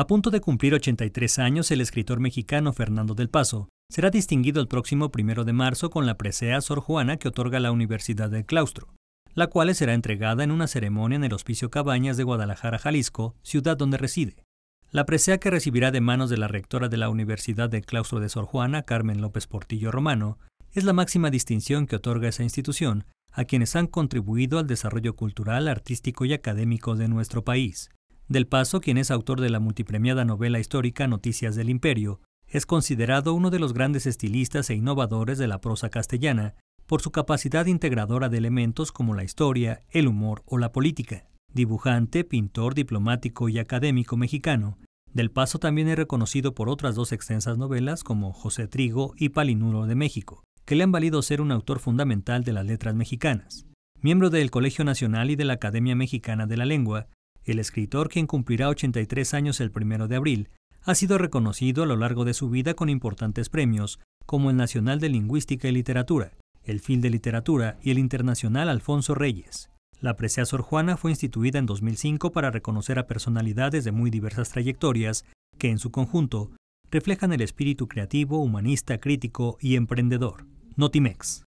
A punto de cumplir 83 años, el escritor mexicano Fernando del Paso será distinguido el próximo 1 de marzo con la presea Sor Juana que otorga la Universidad del Claustro, la cual será entregada en una ceremonia en el Hospicio Cabañas de Guadalajara, Jalisco, ciudad donde reside. La presea que recibirá de manos de la rectora de la Universidad del Claustro de Sor Juana, Carmen López Portillo Romano, es la máxima distinción que otorga esa institución a quienes han contribuido al desarrollo cultural, artístico y académico de nuestro país. Del Paso, quien es autor de la multipremiada novela histórica Noticias del Imperio, es considerado uno de los grandes estilistas e innovadores de la prosa castellana por su capacidad integradora de elementos como la historia, el humor o la política. Dibujante, pintor, diplomático y académico mexicano, Del Paso también es reconocido por otras dos extensas novelas como José Trigo y Palinuro de México, que le han valido ser un autor fundamental de las letras mexicanas. Miembro del Colegio Nacional y de la Academia Mexicana de la Lengua, el escritor, quien cumplirá 83 años el primero de abril, ha sido reconocido a lo largo de su vida con importantes premios, como el Nacional de Lingüística y Literatura, el Fil de Literatura y el Internacional Alfonso Reyes. La presea Sor Juana fue instituida en 2005 para reconocer a personalidades de muy diversas trayectorias que, en su conjunto, reflejan el espíritu creativo, humanista, crítico y emprendedor. Notimex.